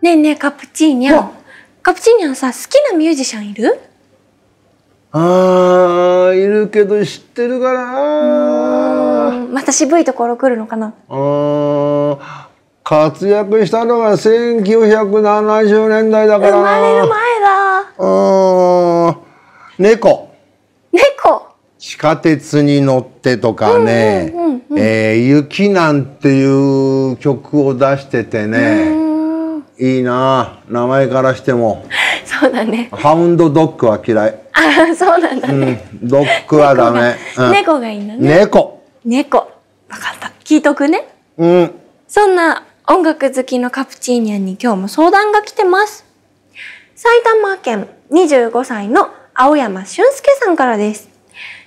ねえねえカプチーニャンカプチーニャンさ好きなミュージシャンいるああ、いるけど知ってるかなまた渋いところ来るのかなああ、活躍したのが1970年代だから生まれる前だうん猫猫地下鉄に乗ってとかね「え雪」なんていう曲を出しててね、いいな名前からしても そうだねハウンドドッグは嫌いあそうなんだね、うん、ドッグはダメ猫が,、がいいんね猫猫分かった聞いとくねうんそんな音楽好きのカプチーニャンに今日も相談が来てます埼玉県25歳の青山俊介さんからです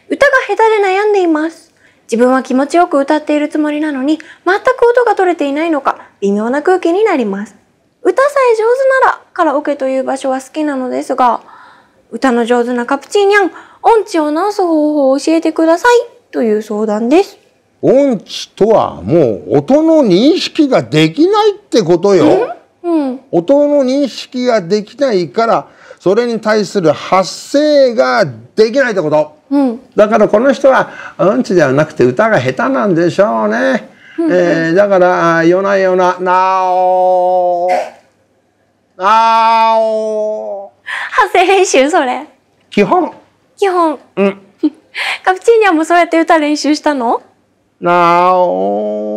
歌が下手で悩んでいます自分は気持ちよく歌っているつもりなのに全く音が取れていないのか微妙な空気になります歌さえ上手ならカラオケという場所は好きなのですが、歌の上手なカプチーニャン、音痴を直す方法を教えてくださいという相談です。音痴とはもう音の認識ができないってことよ。うん、音の認識ができないからそれに対する発声ができないってこと、うん、だからこの人は音痴ではなくて歌が下手なんでしょうねえー、だから夜な夜な「なおなお」発声練習それ基本基本うん カプチーニャもそうやって歌練習したのなお